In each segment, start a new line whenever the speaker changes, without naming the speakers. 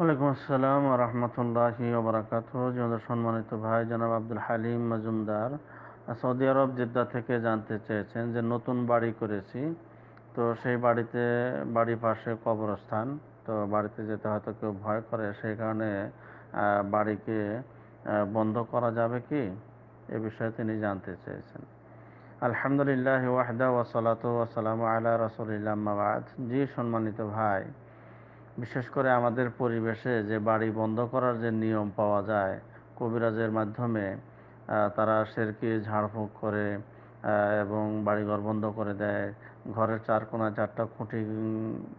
ওয়ালাইকুম আসসালাম রহমতুল্লাহি ওবরাকাত জনদের সম্মানিত ভাই জনাব Abdul Halim Majumdar Saudi Arabia Jeddah থেকে জানতে চেয়েছেন যে নতুন বাড়ি করেছি তো সেই বাড়িতে বাড়ির পাশে কবরস্থান তো বাড়িতে যেতে হয়তো কেউ ভয় করে সেই কারণে বাড়িকে বন্ধ করা যাবে কি এ বিষয়ে তিনি জানতে চেয়েছেন আলহামদুলিল্লাহ ওয়াহদা ওয়াসালাত ওয়াসালাম আল্লাহ রসুলিল্লাহ জি সম্মানিত ভাই বিশেষ করে আমাদের পরিবেশে যে বাড়ি বন্ধ করার যে নিয়ম পাওয়া যায় কবিরাজের মাধ্যমে তারা সেরকি ঝাড়ফুঁক করে এবং বাড়িঘর বন্ধ করে দেয় ঘরের চার কোনা চারটা খুঁটি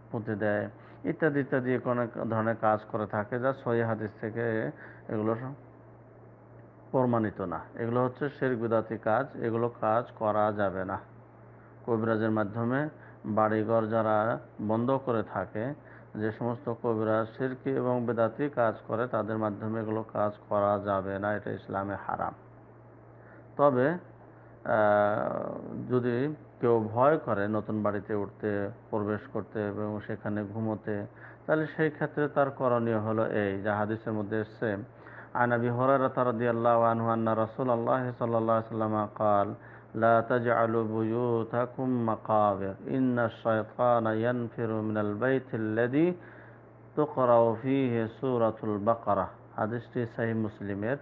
পুঁতে দেয় ইত্যাদি ইত্যাদি অনেক ধরনের কাজ করে থাকে যা সহি হাদিস থেকে এগুলো প্রমাণিত না এগুলো হচ্ছে শের বিদাতি কাজ এগুলো কাজ করা যাবে না কবিরাজের মাধ্যমে বাড়িঘর যারা বন্ধ করে থাকে যে সমস্ত কবিরা সিরকি এবং বেদাতি কাজ করে তাদের মাধ্যমে এগুলো কাজ করা যাবে না এটা ইসলামে হারাম তবে যদি কেউ ভয় করে নতুন বাড়িতে উঠতে প্রবেশ করতে এবং সেখানে ঘুমোতে তাহলে সেই ক্ষেত্রে তার করণীয় হলো এই জাহাদিসের মধ্যে এসছে আনাবি হরার তারদি আল্লাহ আনহান্না রসুল আল্লাহ সাল্লাহ সাল্লামা কাল لا تجعلوا بيوتكم مقابر إن الشيطان ينفر من البيت الذي تقرأ فيه سورة البقرة হাদিসটি সাহি মুসলিমের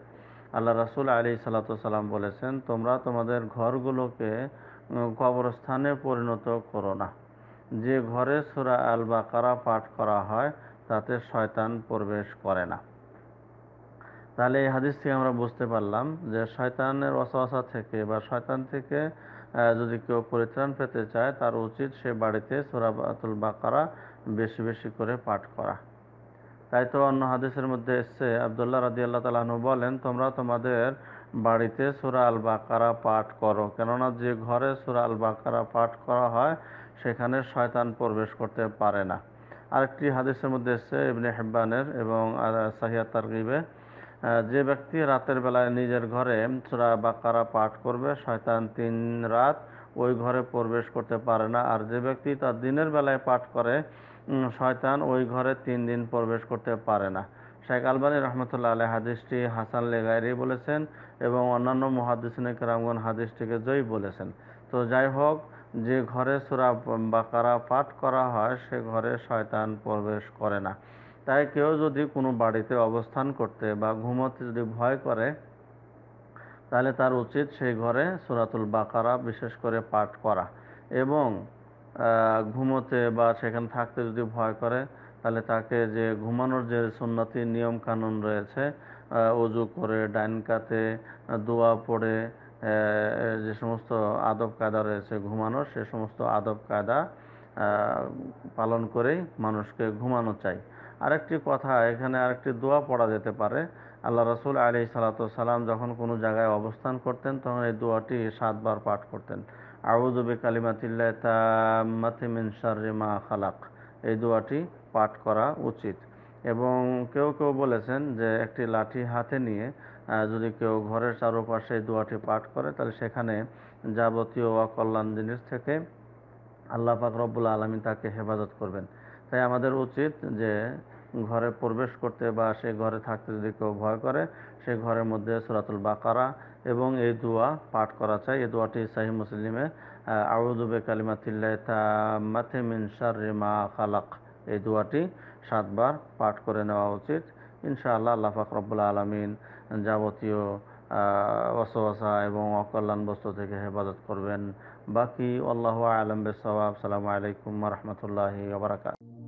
আল্লাহ রাসুল আলী সালাম বলেছেন তোমরা তোমাদের ঘরগুলোকে কবরস্থানে পরিণত করো না যে ঘরে সুরা আল বাকারা পাঠ করা হয় তাতে শয়তান প্রবেশ করে না তাহলে এই হাদিস থেকে আমরা বুঝতে পারলাম যে শয়তানের অসাওয়াসা থেকে বা শয়তান থেকে যদি কেউ পরিত্রাণ পেতে চায় তার উচিত সে বাড়িতে সোরাবাতুল বাকারা বেশি বেশি করে পাঠ করা তাই তো অন্য হাদিসের মধ্যে এসছে আবদুল্লাহ রাজি আল্লাহ তালু বলেন তোমরা তোমাদের বাড়িতে সুরা আল বাকারা পাঠ করো কেননা যে ঘরে সুরা আল বাকারা পাঠ করা হয় সেখানে শয়তান প্রবেশ করতে পারে না আরেকটি হাদিসের মধ্যে এসছে ইবনে হেব্বানের এবং সাহিয়া তারকিবে যে ব্যক্তি রাতের বেলায় নিজের ঘরে সুরা বাকারা পাঠ করবে শয়তান তিন রাত ওই ঘরে প্রবেশ করতে পারে না আর যে ব্যক্তি তার দিনের বেলায় পাঠ করে শয়তান ওই ঘরে তিন দিন প্রবেশ করতে পারে না শেখ আলবানী রহমতুল্লাহ আলহ হাদিসটি হাসান লেগাইরি বলেছেন এবং অন্যান্য মহাদিসনে কেরামগন হাদিসটিকে জয়ী বলেছেন তো যাই হোক যে ঘরে সুরা বাকারা পাঠ করা হয় সে ঘরে শয়তান প্রবেশ করে না তাই কেউ যদি কোনো বাড়িতে অবস্থান করতে বা ঘুমোতে যদি ভয় করে তাহলে তার উচিত সেই ঘরে সুরাতুল বাকারা বিশেষ করে পাঠ করা এবং ঘুমোতে বা সেখানে থাকতে যদি ভয় করে তাহলে তাকে যে ঘুমানোর যে সুন্নতি নিয়ম কানুন রয়েছে অজু করে ডাইন কাতে দোয়া পড়ে যে সমস্ত আদব কায়দা রয়েছে ঘুমানোর সে সমস্ত আদব কায়দা পালন করেই মানুষকে ঘুমানো চাই আরেকটি কথা এখানে আরেকটি দোয়া পড়া যেতে পারে আল্লাহ রসুল আলি সালাম যখন কোনো জায়গায় অবস্থান করতেন তখন এই দোয়াটি সাতবার পাঠ করতেন আউদুবি কালিমাতিল্লা তামিন খালাক এই দোয়াটি পাঠ করা উচিত এবং কেউ কেউ বলেছেন যে একটি লাঠি হাতে নিয়ে যদি কেউ ঘরের চারপাশে দোয়াটি পাঠ করে তাহলে সেখানে যাবতীয় অকল্যাণ জিনিস থেকে আল্লাহ পাক রব্বুল আলমী তাকে হেফাজত করবেন তাই আমাদের উচিত যে ঘরে প্রবেশ করতে বা সে ঘরে থাকতে যদি কেউ ভয় করে সে ঘরের মধ্যে সুরাতুল বাকারা এবং এই দোয়া পাঠ করা চাই এই দোয়াটি সাহি মুসলিমে আউদুবে কালিমাতিল্লাহ তামাথে খালাক এই দোয়াটি সাতবার পাঠ করে নেওয়া উচিত ইনশাআল্লাহ আল্লাহ ফাকরবুল আলমিন যাবতীয় অসবাসা এবং অকল্যাণ বস্তু থেকে হেফাজত করবেন বাকি আল্লাহ আলম বেসবাব সালামু আলাইকুম রহমতুল্লাহি আবরাকাত